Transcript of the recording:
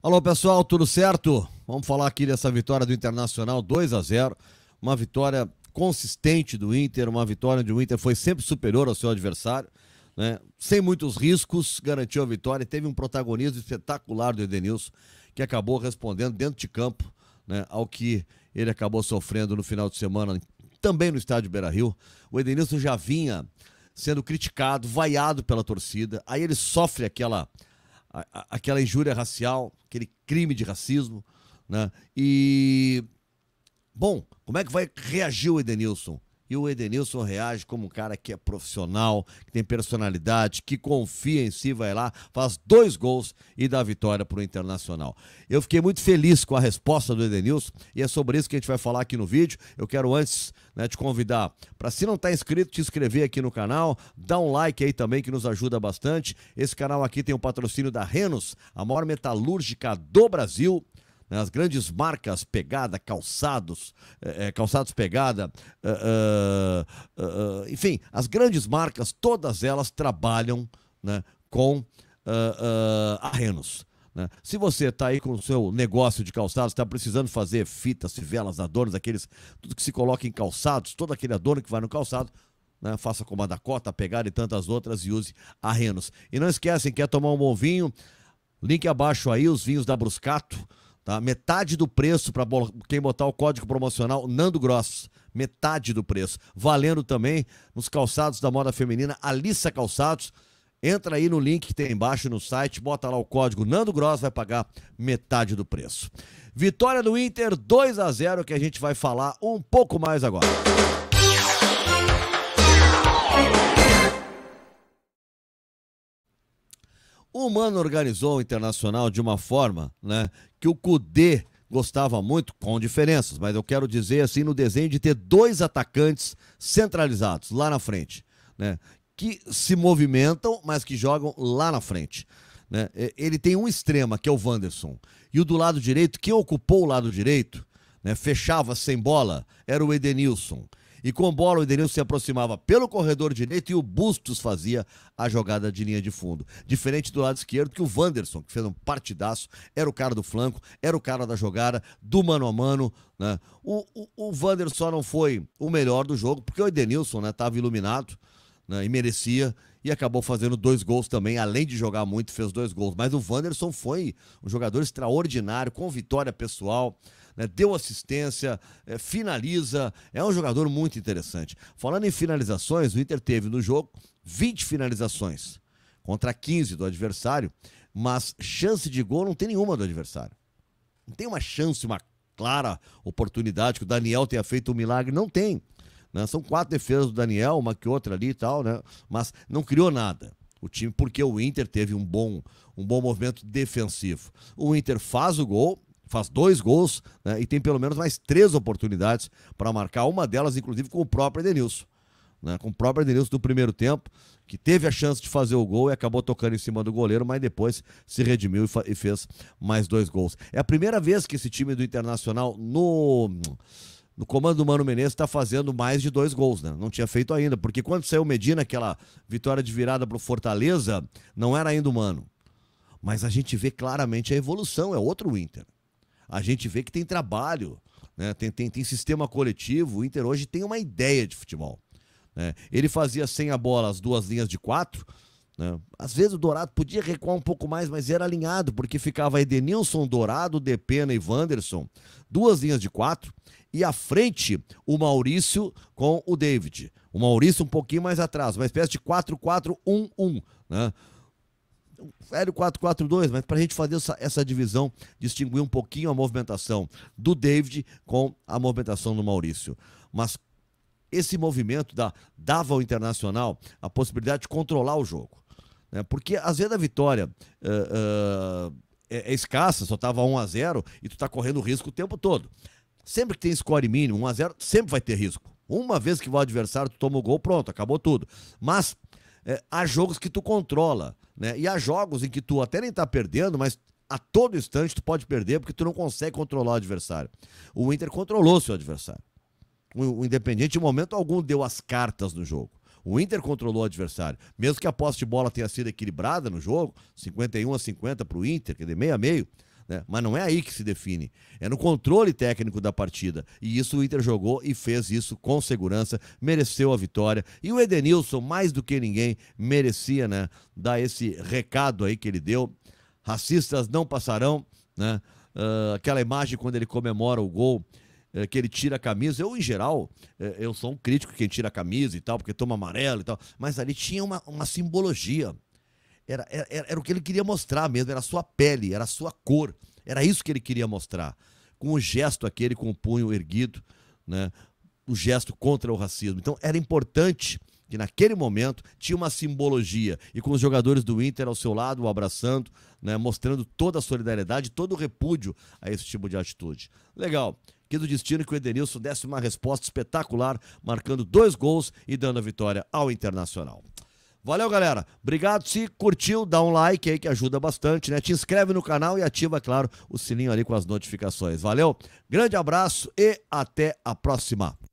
Alô pessoal, tudo certo? Vamos falar aqui dessa vitória do Internacional 2 a 0, uma vitória consistente do Inter, uma vitória onde o Inter foi sempre superior ao seu adversário, né? Sem muitos riscos, garantiu a vitória e teve um protagonismo espetacular do Edenilson, que acabou respondendo dentro de campo, né, ao que ele acabou sofrendo no final de semana, também no estádio Beira-Rio. O Edenilson já vinha sendo criticado, vaiado pela torcida. Aí ele sofre aquela aquela injúria racial, aquele crime de racismo, né? E bom, como é que vai reagir o Edenilson? E o Edenilson reage como um cara que é profissional, que tem personalidade, que confia em si, vai lá, faz dois gols e dá vitória para o Internacional. Eu fiquei muito feliz com a resposta do Edenilson e é sobre isso que a gente vai falar aqui no vídeo. Eu quero antes né, te convidar para, se não está inscrito, te inscrever aqui no canal, dá um like aí também que nos ajuda bastante. Esse canal aqui tem o patrocínio da Renos, a maior metalúrgica do Brasil né? as grandes marcas Pegada, Calçados, é, Calçados Pegada, uh, uh, uh, enfim, as grandes marcas, todas elas trabalham né, com eh, arrenos. Né? Se você está aí com o seu negócio de calçados, está precisando fazer fitas, fivelas, adornos, aqueles, tudo que se coloca em calçados, todo aquele adorno que vai no calçado, né? faça como a Dakota, a Pegada e tantas outras e use arrenos. E não esquecem, quer tomar um bom vinho? Link abaixo aí, os vinhos da Bruscato Tá? Metade do preço para quem botar o código promocional Nando Gross. Metade do preço. Valendo também nos calçados da moda feminina Alissa Calçados. Entra aí no link que tem embaixo no site, bota lá o código Nando Gross, vai pagar metade do preço. Vitória do Inter 2 a 0 que a gente vai falar um pouco mais agora. O Mano organizou o Internacional de uma forma né, que o Cudê gostava muito, com diferenças, mas eu quero dizer assim, no desenho de ter dois atacantes centralizados lá na frente, né, que se movimentam, mas que jogam lá na frente. Né? Ele tem um extremo, que é o Wanderson, e o do lado direito, quem ocupou o lado direito, né, fechava sem bola, era o Edenilson. E com bola, o Edenilson se aproximava pelo corredor direito e o Bustos fazia a jogada de linha de fundo. Diferente do lado esquerdo, que o Wanderson, que fez um partidaço, era o cara do flanco, era o cara da jogada, do mano a mano. Né? O, o, o Wanderson não foi o melhor do jogo, porque o Edenilson estava né, iluminado né, e merecia e acabou fazendo dois gols também, além de jogar muito, fez dois gols. Mas o Wanderson foi um jogador extraordinário, com vitória pessoal, né, deu assistência, é, finaliza. É um jogador muito interessante. Falando em finalizações, o Inter teve no jogo 20 finalizações contra 15 do adversário, mas chance de gol não tem nenhuma do adversário. Não tem uma chance, uma clara oportunidade que o Daniel tenha feito um milagre. Não tem. Né? São quatro defesas do Daniel, uma que outra ali e tal, né? mas não criou nada o time, porque o Inter teve um bom, um bom movimento defensivo. O Inter faz o gol, faz dois gols né, e tem pelo menos mais três oportunidades para marcar, uma delas, inclusive, com o próprio Edenilson. Né, com o próprio Edenilson do primeiro tempo, que teve a chance de fazer o gol e acabou tocando em cima do goleiro, mas depois se redimiu e, e fez mais dois gols. É a primeira vez que esse time do Internacional no no comando do Mano Menezes está fazendo mais de dois gols, né? Não tinha feito ainda, porque quando saiu Medina, aquela vitória de virada para o Fortaleza, não era ainda o Mano. Mas a gente vê claramente a evolução, é outro Inter a gente vê que tem trabalho, né? tem, tem, tem sistema coletivo. O Inter hoje tem uma ideia de futebol. Né? Ele fazia sem a bola as duas linhas de quatro. Né? Às vezes o Dourado podia recuar um pouco mais, mas era alinhado, porque ficava Edenilson, Dourado, Depena e Wanderson, duas linhas de quatro, e à frente o Maurício com o David. O Maurício um pouquinho mais atrás, uma espécie de 4-4-1-1. Né? velho 4-4-2, mas para a gente fazer essa, essa, divisão, distinguir um pouquinho a movimentação do David com a movimentação do Maurício. Mas esse movimento da, dava ao Internacional a possibilidade de controlar o jogo. Né? Porque às vezes a vitória. Uh, uh, é, é, escassa, só tava 1 a 0 e tu está correndo risco o tempo todo. Sempre que tem score mínimo, 1 a 0, sempre vai ter risco. Uma vez que o adversário tu toma o gol, pronto, acabou tudo. Mas é, há jogos que tu controla, né? E há jogos em que tu até nem tá perdendo, mas a todo instante tu pode perder porque tu não consegue controlar o adversário. O Inter controlou seu adversário. O, o Independiente, em momento algum, deu as cartas no jogo. O Inter controlou o adversário. Mesmo que a posse de bola tenha sido equilibrada no jogo, 51 a 50 para o Inter, quer dizer, meio a meio, né? Mas não é aí que se define. É no controle técnico da partida. E isso o Inter jogou e fez isso com segurança, mereceu a vitória. E o Edenilson, mais do que ninguém, merecia né, dar esse recado aí que ele deu. Racistas não passarão. Né? Uh, aquela imagem quando ele comemora o gol eh, que ele tira a camisa. Eu, em geral, eh, eu sou um crítico quem tira a camisa e tal, porque toma amarelo e tal. Mas ali tinha uma, uma simbologia. Era, era, era o que ele queria mostrar mesmo, era a sua pele, era a sua cor. Era isso que ele queria mostrar. Com o gesto aquele, com o punho erguido, né? o gesto contra o racismo. Então era importante que naquele momento tinha uma simbologia e com os jogadores do Inter ao seu lado, o abraçando, né, mostrando toda a solidariedade, todo o repúdio a esse tipo de atitude. Legal. Que do destino que o Edenilson desse uma resposta espetacular, marcando dois gols e dando a vitória ao Internacional. Valeu, galera. Obrigado. Se curtiu, dá um like aí que ajuda bastante, né? Te inscreve no canal e ativa, é claro, o sininho ali com as notificações. Valeu, grande abraço e até a próxima.